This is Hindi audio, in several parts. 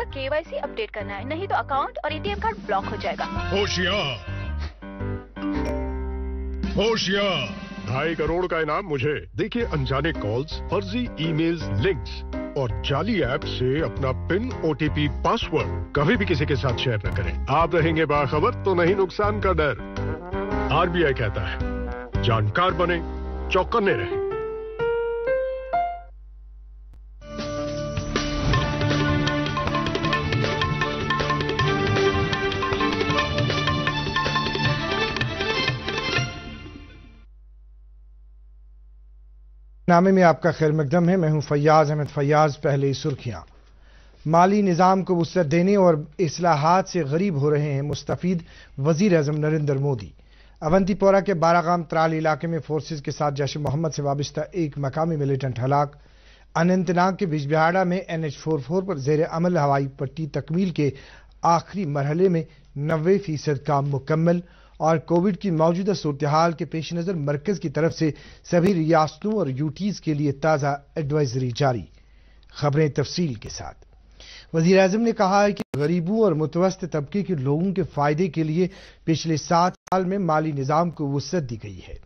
आपका के अपडेट करना है नहीं तो अकाउंट और एटीएम कार्ड ब्लॉक हो जाएगा होशिया होशिया ढाई करोड़ का इनाम मुझे देखिए अनजाने कॉल्स फर्जी ईमेल्स, लिंक्स और जाली ऐप से अपना पिन ओटीपी पासवर्ड कभी भी किसी के साथ शेयर न करें आप रहेंगे बाखबर तो नहीं नुकसान का डर आरबीआई कहता है जानकार बने चौकन्ने रहें नामे में आपका खैर मकदम है मैं हूं फैयाज अहमद फैयाज पहले सुर्खियां माली निज़ाम को वसत देने और असलाहत से गरीब हो रहे हैं मुस्तफ़ीद वजीर अजम नरेंद्र मोदी अवंतीपोरा के बारागाम त्राल इलाके में फोर्सेज के साथ जैश मोहम्मद से वाबस्ता एक मकामी मिलिटेंट हलाक अनंतनाग के बिजबिहाड़ा में एन एच फोर फोर पर जेर अमल हवाई पट्टी तकमील के आखिरी मरहले में नबे फीसद काम मुकम्मल और कोविड की मौजूदा सूरतहाल के पेश नज़र मरकज की तरफ से सभी रियासतों और यूटीज़ के लिए ताज़ा एडवाइजरी जारी खबरें तफसील के साथ वजीर अजम ने कहा है कि गरीबों और मुतवस्त तबके के लोगों के फायदे के लिए पिछले सात साल में माली निज़ाम को वसत दी गई है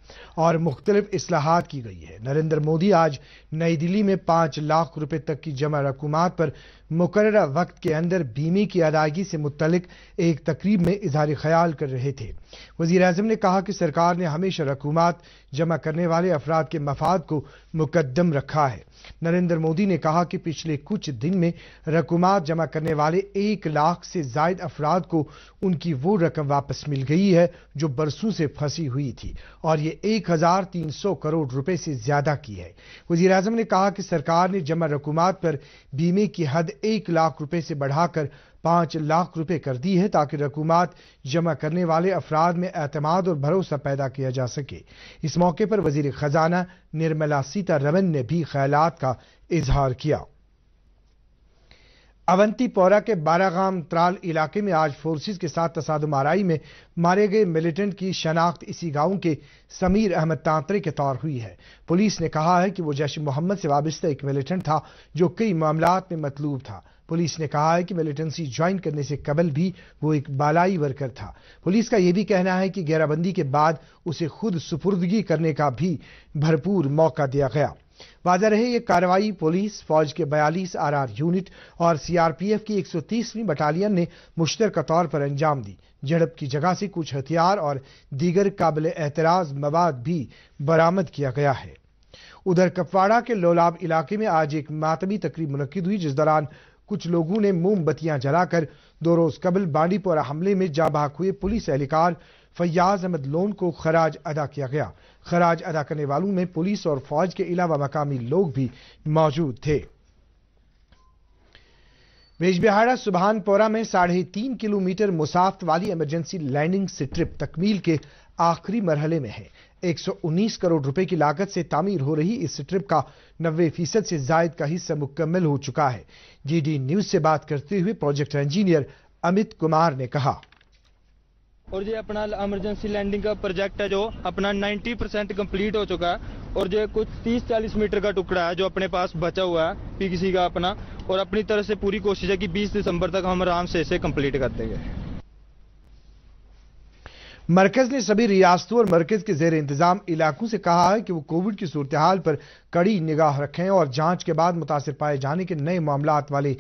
और मुख्तलिफ असलाहत की गई है नरेंद्र मोदी आज नई दिल्ली में पांच लाख रुपये तक की जमा रकूम पर मुकर वक्त के अंदर बीमे की अदायगी से मुतल एक तकरीब में इजहार ख्याल कर रहे थे वजीर अजम ने कहा कि सरकार ने हमेशा रकूमत जमा करने वाले अफराद के मफाद को मुकदम रखा है नरेंद्र मोदी ने कहा कि पिछले कुछ दिन में रकुमात जमा करने वाले एक लाख से जायद अफराद को उनकी वो रकम वापस मिल गई है जो बरसों से फंसी हुई थी और ये एक हजार तीन सौ करोड़ रुपए से ज्यादा की है वजीर ने कहा कि सरकार ने जमा रकुमात पर बीमे की हद एक लाख रुपए से बढ़ाकर पांच लाख रुपए कर दी है ताकि रकूमत जमा करने वाले अफराद में एतमाद और भरोसा पैदा किया जा सके इस मौके पर वजीर खजाना निर्मला सीतारमन ने भी ख्याल का इजहार किया अवंतीपोरा के बारागाम त्राल इलाके में आज फोर्सेज के साथ तसादम आरई में मारे गए मिलिटेंट की शनाख्त इसी गांव के समीर अहमद तांतरे के तौर हुई है पुलिस ने कहा है कि वो जैश मोहम्मद से वाबस्ता एक मिलिटेंट था जो कई मामला में मतलूब था पुलिस ने कहा है कि मिलिटेंसी ज्वाइन करने से कबल भी वो एक बालाई वर्कर था पुलिस का यह भी कहना है कि घेराबंदी के बाद उसे खुद सुपुर्दगी करने का भी भरपूर मौका दिया गया वादा रहे ये कार्रवाई पुलिस फौज के 42 आरआर यूनिट और सीआरपीएफ की 130वीं बटालियन ने मुश्तर तौर पर अंजाम दी झड़प की जगह से कुछ हथियार और दीगर काबिल एतराज मवाद भी बरामद किया गया है उधर कपवाड़ा के लोलाब इलाके में आज एक मातमी तकरीब मुनद हुई जिस दौरान कुछ लोगों ने मोमबत्तियां जलाकर दो रोज कबल बांडीपोरा हमले में जाबाक हुए पुलिस एहलकार फैयाज अहमद लोन को खराज अदा किया गया खराज अदा करने वालों में पुलिस और फौज के अलावा मकामी लोग भी मौजूद थे बेजबिहाड़ा सुबहानपोरा में साढ़े तीन किलोमीटर मुसाफत वाली इमरजेंसी लैंडिंग से ट्रिप तकमील के आखिरी मरहले में है 119 करोड़ रुपए की लागत से तामीर हो रही इस ट्रिप का नब्बे फीसद से जायद का हिस्सा मुकम्मल हो चुका है जीडी न्यूज से बात करते हुए प्रोजेक्ट इंजीनियर अमित कुमार ने कहा और ये अपना इमरजेंसी लैंडिंग का प्रोजेक्ट है जो अपना 90 परसेंट कम्प्लीट हो चुका है और जो कुछ 30-40 मीटर का टुकड़ा है जो अपने पास बचा हुआ है पी का अपना और अपनी तरफ से पूरी कोशिश है कि 20 दिसंबर तक हम आराम से इसे कंप्लीट कर देंगे मरकज ने सभी रियासतों और मरकज के जेर इंतजाम इलाकों से कहा है कि वो कोविड की सूरत हाल पर कड़ी निगाह रखें और जांच के बाद मुतासर पाए जाने के नए मामला वाले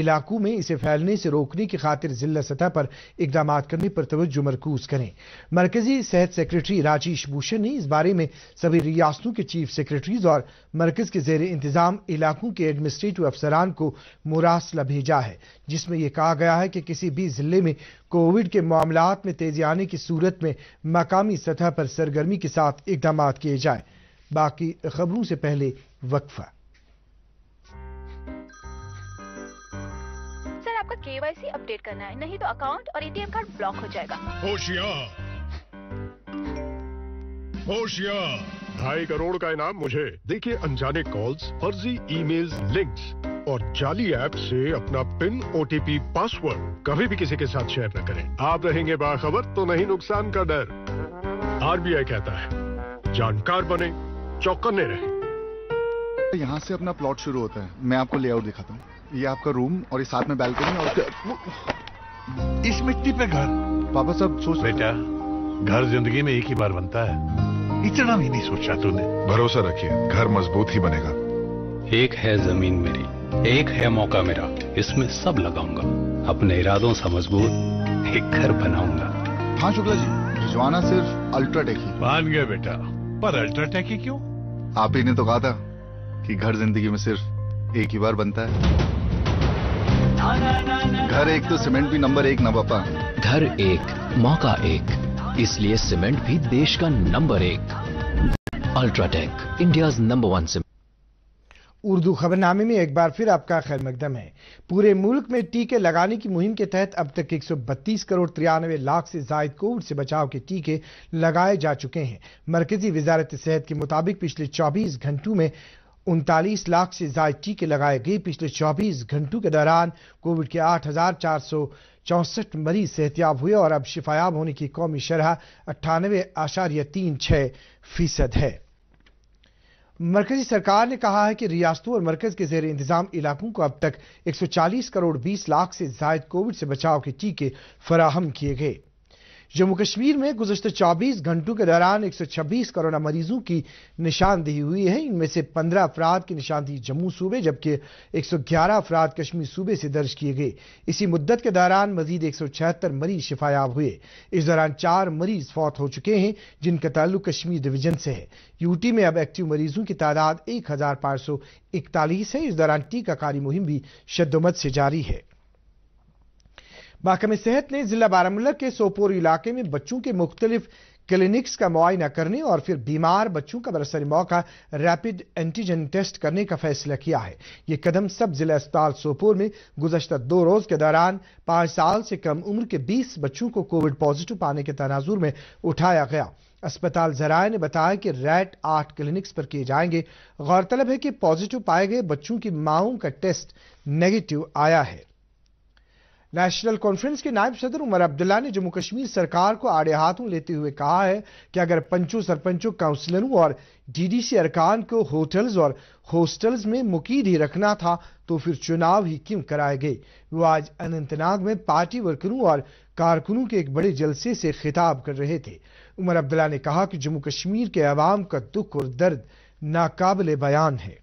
इलाकों में इसे फैलने से रोकने की खातिर जिला सतह पर इकदाम करने पर तवज्जो मरकूज करें मरकजी सेहत सेक्रेटरी राजेश भूषण ने इस बारे में सभी रियासतों के चीफ सेक्रेटरीज और मरकज के जेर इंतजाम इलाकों के एडमिनिस्ट्रेटिव अफसरान को मुरासला भेजा है जिसमें यह कहा गया है कि किसी भी जिले में कोविड के मामला में तेजी आने की सूरत में मकामी सतह पर सरगर्मी के साथ इकदाम किए जाएं बाकी खबरों से पहले वक्फा सर आपका केवाईसी अपडेट करना है नहीं तो अकाउंट और एटीएम कार्ड ब्लॉक हो जाएगा होशियार होशियार ढाई करोड़ का इनाम मुझे देखिए अनजाने कॉल्स फर्जी ईमेल्स, लिंक्स और जाली ऐप से अपना पिन ओटीपी पासवर्ड कभी भी किसी के साथ शेयर न करें आप रहेंगे बाखबर तो नहीं नुकसान का डर आरबीआई कहता है जानकार बने चौकने रहे यहाँ से अपना प्लॉट शुरू होता है मैं आपको लेआउट दिखाता हूँ ये आपका रूम और ये साथ में बैल्कनी और इस मिट्टी पे घर पापा सब सोच बेटा घर जिंदगी में एक ही बार बनता है इतना भी नहीं सोचा तूने भरोसा रखिए घर मजबूत ही बनेगा एक है जमीन मेरी एक है मौका मेरा इसमें सब लगाऊंगा अपने इरादों से मजबूत एक घर बनाऊंगा हाँ शुक्ला जी भिजवाना सिर्फ अल्ट्राटेक ही मान गए बेटा पर अल्ट्राटेक ही क्यों आप ही ने तो कहा था कि घर जिंदगी में सिर्फ एक ही बार बनता है घर एक तो सीमेंट भी नंबर एक ना पापा घर एक मौका एक इसलिए सीमेंट भी देश का नंबर एक UltraTech India number one cement Urdu खबरनामे में एक बार फिर आपका खैर मकदम है पूरे मुल्क में टीके लगाने की मुहिम के तहत अब तक 132 करोड़ तिरानवे लाख से जायद कोविड से बचाव के टीके लगाए जा चुके हैं मरकजी वजारत सेहत के मुताबिक पिछले 24 घंटों में उनतालीस लाख से जायद टीके लगाए गए पिछले 24 घंटों के दौरान कोविड के आठ हजार चार सौ चौसठ मरीज सेहतियाब हुए और अब शिफायाब होने की कौमी शरह अट्ठानवे आशार्य तीन छह फीसद है मरकजी सरकार ने कहा है कि रियासतों और मरकज के जेर इंतजाम इलाकों को अब तक 140 करोड़ 20 लाख से जायद कोविड से बचाव के टीके फराहम किए गए जम्मू कश्मीर में गुजशत 24 घंटों के दौरान 126 कोरोना मरीजों की निशानदेही हुई है इनमें से 15 अफराद की निशानदेही जम्मू सूबे जबकि 111 अफराद कश्मीर सूबे से दर्ज किए गए इसी मुद्दत के दौरान मजीद एक मरीज शिफायाब हुए इस दौरान चार मरीज फौत हो चुके हैं जिनका ताल्लुक कश्मीर डिवीजन से है यूटी में अब एक्टिव मरीजों की तादाद एक है इस दौरान टीकाकारी मुहिम भी शद्दोमत से जारी है महकमे सेहत ने जिला बारामूला के सोपोर इलाके में बच्चों के मुख्तलिफ क्लिनिक्स का मुआयना करने और फिर बीमार बच्चों का बरसर मौका रैपिड एंटीजन टेस्ट करने का फैसला किया है ये कदम सब जिला अस्पताल सोपोर में गुजशत दो रोज के दौरान पांच साल से कम उम्र के बीस बच्चों को कोविड पॉजिटिव पाने के तनाजुर में उठाया गया अस्पताल जराए ने बताया कि रैट आठ क्लिनिक्स पर किए जाएंगे गौरतलब है कि पॉजिटिव पाए गए बच्चों की माओं का टेस्ट नेगेटिव आया है नेशनल कॉन्फ्रेंस के नायब सदर उमर अब्दुल्ला ने जम्मू कश्मीर सरकार को आड़े हाथों लेते हुए कहा है कि अगर पंचों सरपंचों काउंसलरों और डीडीसी अरकान को होटल्स और हॉस्टल्स में मुकीद ही रखना था तो फिर चुनाव ही क्यों कराए गए वो आज अनंतनाग में पार्टी वर्करों और कारकुनों के एक बड़े जलसे से खिताब कर रहे थे उमर अब्दुल्ला ने कहा कि जम्मू कश्मीर के अवाम का दुख और दर्द नाकाबले बयान है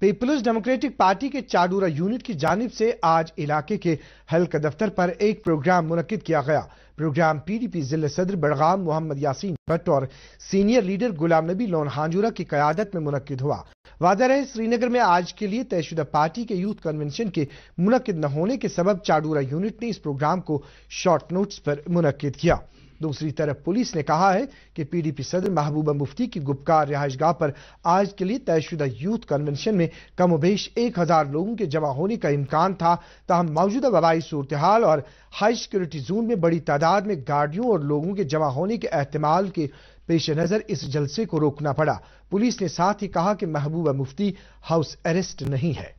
पीपल्स डेमोक्रेटिक पार्टी के चाडूरा यूनिट की जानब से आज इलाके के हल्क दफ्तर पर एक प्रोग्राम मुनद किया गया प्रोग्राम पीडीपी जिले सदर बड़गाम मोहम्मद यासीन भट्ट और सीनियर लीडर गुलाम नबी लोन हांजूरा की क्यादत में मुनद हुआ वादा रहे श्रीनगर में आज के लिए तयशुदा पार्टी के यूथ कन्वेंशन के मुनद न होने के सबब चाडूरा यूनिट ने इस प्रोग्राम को शॉर्ट नोट्स पर मुनद किया दूसरी तरफ पुलिस ने कहा है कि पीडीपी सदर महबूबा मुफ्ती की गुपकार गाह पर आज के लिए तयशुदा यूथ कन्वेंशन में कमोबेश एक हजार लोगों के जमा होने का इम्कान था तहम मौजूदा वबाई सूरत हाल और हाई सिक्योरिटी जोन में बड़ी तादाद में गाड़ियों और लोगों के जमा होने के अहतमाल के पेश नजर इस जलसे को रोकना पड़ा पुलिस ने साथ ही कहा कि महबूबा मुफ्ती हाउस अरेस्ट नहीं है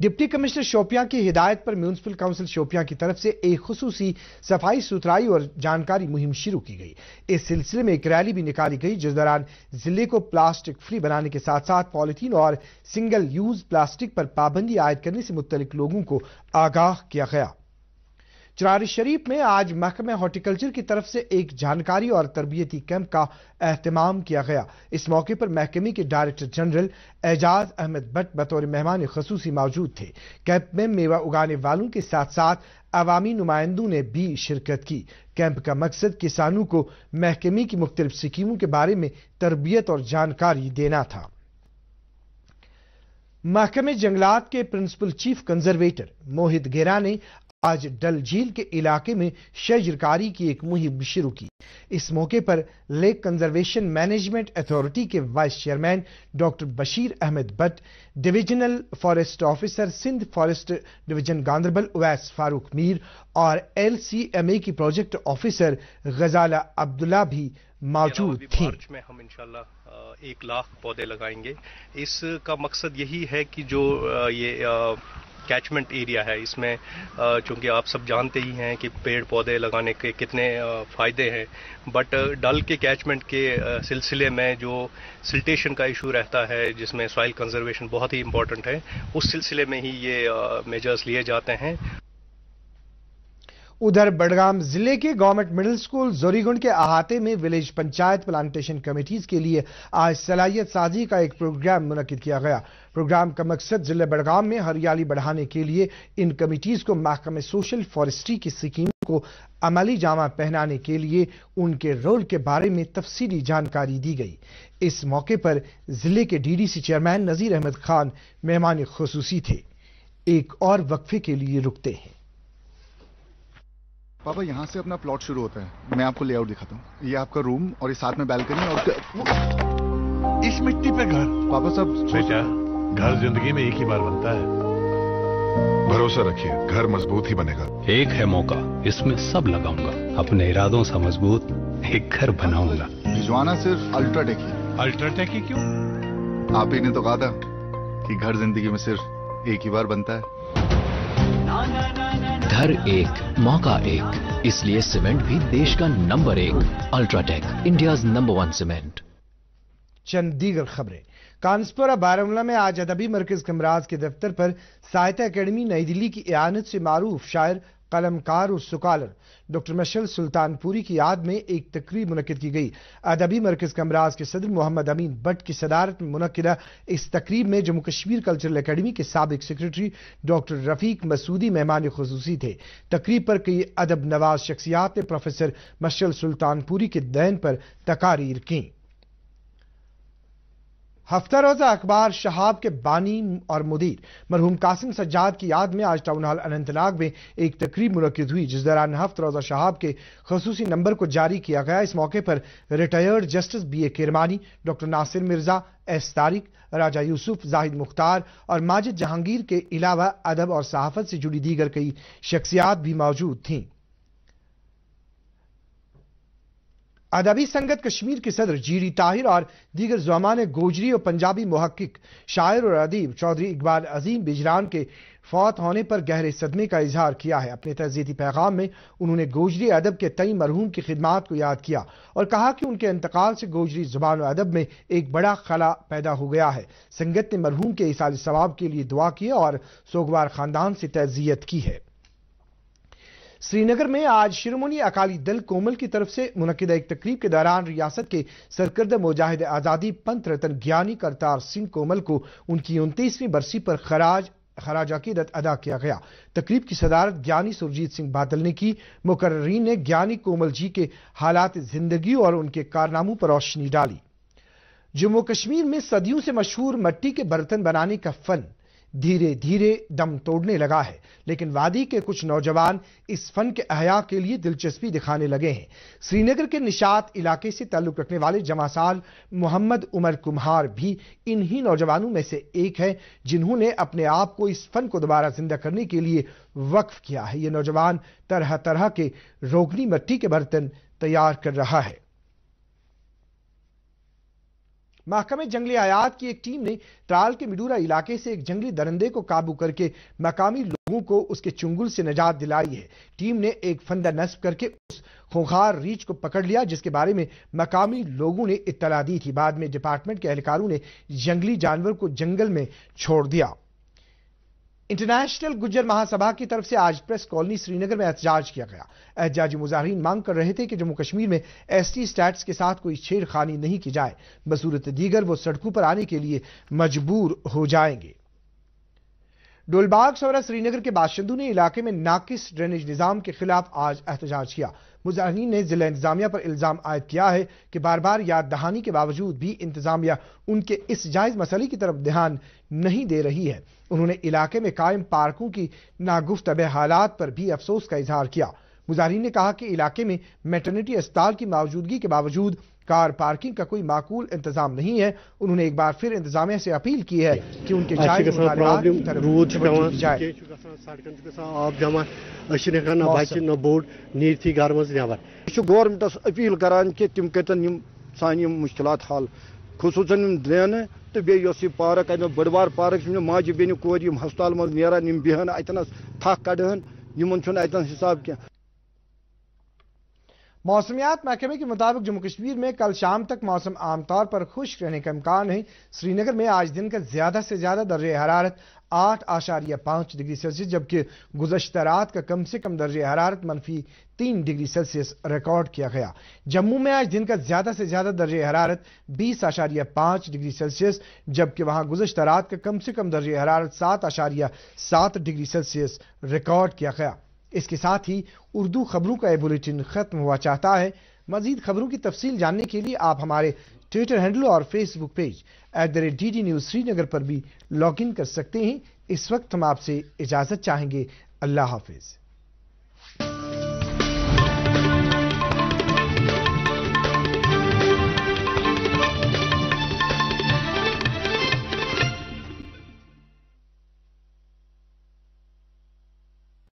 डिप्टी कमिश्नर शोपियां की हिदायत पर म्यूनसिपल काउंसिल शोपियां की तरफ से एक खसूसी सफाई सुथराई और जानकारी मुहिम शुरू की गई इस सिलसिले में एक रैली भी निकाली गई जिस दौरान जिले को प्लास्टिक फ्री बनाने के साथ साथ पॉलीथीन और सिंगल यूज प्लास्टिक पर पाबंदी आयद करने से मुतलिक लोगों को आगाह किया गया चरारी शरीफ में आज महकमे हॉर्टिकल्चर की तरफ से एक जानकारी और तरबियती कैंप का अहतमाम किया गया इस मौके पर महकमे के डायरेक्टर जनरल एजाज अहमद भट्ट बतौर मेहमान खसूसी मौजूद थे कैंप में मेवा उगाने वालों के साथ साथ अवामी नुमाइंदों ने भी शिरकत की कैंप का मकसद किसानों को महकमे की मुख्तलि स्कीमों के बारे में तरबियत और जानकारी देना था महकमे जंगलात के प्रिंसिपल चीफ कंजर्वेटर मोहित गेरा ने आज डल झील के इलाके में शजरकारी की एक मुहिम शुरू की इस मौके पर लेक कंजर्वेशन मैनेजमेंट अथॉरिटी के vice chairman doctor Bashir Ahmed Bhat divisional forest officer Sindh forest division Ganderbal Uwais Farooq Mir और एलसीएमए की प्रोजेक्ट ऑफिसर गजाला अब्दुल्ला भी मौजूद थी मार्च में हम इंशाल्लाह एक लाख पौधे लगाएंगे इसका मकसद यही है कि जो ये कैचमेंट एरिया है इसमें चूंकि आप सब जानते ही हैं कि पेड़ पौधे लगाने के कितने फ़ायदे हैं बट डल के कैचमेंट के सिलसिले में जो सिल्टेशन का इशू रहता है जिसमें सॉइल कंजर्वेशन बहुत ही इंपॉर्टेंट है उस सिलसिले में ही ये मेजर्स लिए जाते हैं उधर बड़गाम जिले के गवर्नमेंट मिडिल स्कूल जोरीगुंड के अहाते में विलेज पंचायत प्लांटेशन कमेटीज के लिए आज सलाहियत साजी का एक प्रोग्राम मुनद किया गया प्रोग्राम का मकसद जिले बड़गाम में हरियाली बढ़ाने के लिए इन कमेटीज को महकमे सोशल फॉरेस्ट्री की स्कीम को अमली जामा पहनाने के लिए उनके रोल के बारे में तफसीली जानकारी दी गई इस मौके पर जिले के डीडीसी चेयरमैन नजीर अहमद खान मेहमान खसूसी थे एक और वक्फे के लिए रुकते हैं पापा यहाँ से अपना प्लॉट शुरू होता है मैं आपको लेआउट दिखाता हूँ ये आपका रूम और ये साथ में बैल्कनी और इस मिट्टी पे घर पापा सब बेटा घर जिंदगी में एक ही बार बनता है भरोसा रखिए घर मजबूत ही बनेगा एक है मौका इसमें सब लगाऊंगा अपने इरादों से मजबूत एक घर बनाऊंगा भिजवाना सिर्फ अल्ट्राटेक ही अल्ट्राटेक ही क्यों आप ही ने तो कहा था कि घर जिंदगी में सिर्फ एक ही बार बनता है ना, ना, ना, ना। घर एक मौका एक इसलिए सीमेंट भी देश का नंबर एक UltraTech India number one cement चंद दीगर खबरें कांसपुरा बारामूला में आज अदबी मरकज कमराज के दफ्तर पर साहित्य अकेडमी नई दिल्ली की इयानत से मारूफ शायर कलमकार और सुकालर डॉक्टर मशल सुल्तानपुरी की याद में एक तकरीब मुनद की गई अदबी मरकज कमराज के सदर मोहम्मद अमीन भट्ट की सदारत में मुनदा इस तकरीब में जम्मू कश्मीर कल्चरल अकेडमी के सबक सेक्रेटरी डॉक्टर रफीक मसूदी मेहमान खसूसी थे तकरीब पर कई अदब नवाज शख्सियात ने प्रोफेसर मशल सुल्तानपुरी के दैन पर तकारीर की हफ्ता रोजा अखबार शहाब के बानी और मुदीर मरहूम कासिम सज्जाद की याद में आज टाउन हॉल अनंतनाग में एक तकरीब मुनद हुई जिस दौरान हफ्त रोजा शहाब के खसूसी नंबर को जारी किया गया इस मौके पर retired justice B A Kirmani doctor Nasir Mirza S Tariq Raja Yousuf Zahid Mukhtar और माजिद जहांगीर के अलावा अदब और सहाफत से जुड़ी दीगर कई शख्सियात भी मौजूद थीं अदबी संगत कश्मीर के सदर जीरी ताहिर और दीगर जमान गोजरी और पंजाबी महक्क शायर और अदीब चौधरी इकबाल अजीम बिजरान के फौत होने पर गहरे सदमे का इजहार किया है अपने तजदीदी पैगाम में उन्होंने गोजरी अदब के तई मरहूम की खिदमत को याद किया और कहा कि उनके इंतकाल से गोजरी जुबान और अदब में एक बड़ा खला पैदा हो गया है संगत ने मरहूम के इसाल सवाब के लिए दुआ की और सोगवार खानदान से तजियत की है श्रीनगर में आज शिरोमणि अकाली दल कोमल की तरफ से मुनद एक तकरीब के दौरान रियासत के सरकर्द मुजाहिद आज़ादी पंथ रतन ज्ञानी करतार सिंह कोमल को उनकी उनतीसवीं बरसी पर खराज खराज अकीदत अदा किया गया तकरीब की सदारत ज्ञानी सुरजीत सिंह बादल ने की मुकर्रीन ने ज्ञानी कोमल जी के हालात जिंदगी और उनके कारनामों पर रोशनी डाली जम्मू कश्मीर में सदियों से मशहूर मट्टी के बर्तन बनाने का फन धीरे धीरे दम तोड़ने लगा है लेकिन वादी के कुछ नौजवान इस फन के अहया के लिए दिलचस्पी दिखाने लगे हैं श्रीनगर के निशात इलाके से ताल्लुक रखने वाले जमासाल मोहम्मद उमर कुम्हार भी इन्हीं नौजवानों में से एक है जिन्होंने अपने आप को इस फन को दोबारा जिंदा करने के लिए वक्फ किया है ये नौजवान तरह तरह के रोगनी मट्टी के बर्तन तैयार कर रहा है महकमे जंगली आयात की एक टीम ने त्राल के मिडूरा इलाके से एक जंगली दरंदे को काबू करके मकामी लोगों को उसके चुंगुल से निजात दिलाई है टीम ने एक फंदा नस्ब करके उस खूंखार रीच को पकड़ लिया जिसके बारे में मकामी लोगों ने इतला दी थी बाद में डिपार्टमेंट के एहलकारों ने जंगली जानवर को जंगल में छोड़ दिया इंटरनेशनल गुजर महासभा की तरफ से आज प्रेस कॉलोनी श्रीनगर में एहतजाज किया गया एहतजाजी मुजाहरीन मांग कर रहे थे कि जम्मू कश्मीर में एसटी स्टैट्स के साथ कोई छेड़खानी नहीं की जाए बसूरत दीगर वो सड़कों पर आने के लिए मजबूर हो जाएंगे डोलबाग सौरा श्रीनगर के बादशिंदू ने इलाके में नाकिस ड्रेनेज निज़ाम के खिलाफ आज एहतजाज किया मुजाहरीन ने जिला इंतजामिया पर इल्ज़ाम आयद किया है कि बार बार याद दहानी के बावजूद भी इंतजामिया उनके इस जायज़ मसले की तरफ ध्यान नहीं दे रही है उन्होंने इलाके में कायम पार्कों की नागुफ्तब हालात पर भी अफसोस का इजहार किया मुजाहन ने कहा कि इलाके में मेटर्निटी अस्पताल की मौजूदगी के बावजूद कार पार्किंग का कोई माकूल इंतजाम नहीं है उन्होंने एक बार फिर इंतजामिया से अपील की है कि उनके गवर्नमेंट अपील कर कि मुश्किल हाल खसूसन ड्रेन तो यह पारक अब बड़वार पार्क माजि बेन कौर हस्पताल मज ना अतन थक कड़हन इन अतन हिसाब क्या मौसमियात महकमे के मुताबिक जम्मू कश्मीर में कल शाम तक मौसम आमतौर पर खुश रहने का इम्कान है श्रीनगर में आज दिन का ज्यादा से ज्यादा दर्ज हरारत आठ आशारिया पांच डिग्री सेल्सियस जबकि गुजशत रात का कम से कम दर्ज हरारत मनफी तीन डिग्री सेल्सियस रिकॉर्ड किया गया जम्मू में आज दिन का ज्यादा से ज्यादा दर्ज हरारत बीस आशारिया पांच डिग्री सेल्सियस जबकि वहां गुजशत रात का कम से कम दर्ज हरारत सात आशारिया सात डिग्री सेल्सियस रिकॉर्ड किया गया इसके साथ ही उर्दू खबरों का यह बुलेटिन खत्म हुआ चाहता है मजीद खबरों की तफसील जानने के लिए आप हमारे ट्विटर हैंडल और Facebook page at the rate D D news Srinagar पर भी लॉग इन कर सकते हैं इस वक्त हम आपसे इजाजत चाहेंगे अल्लाह हाफिज़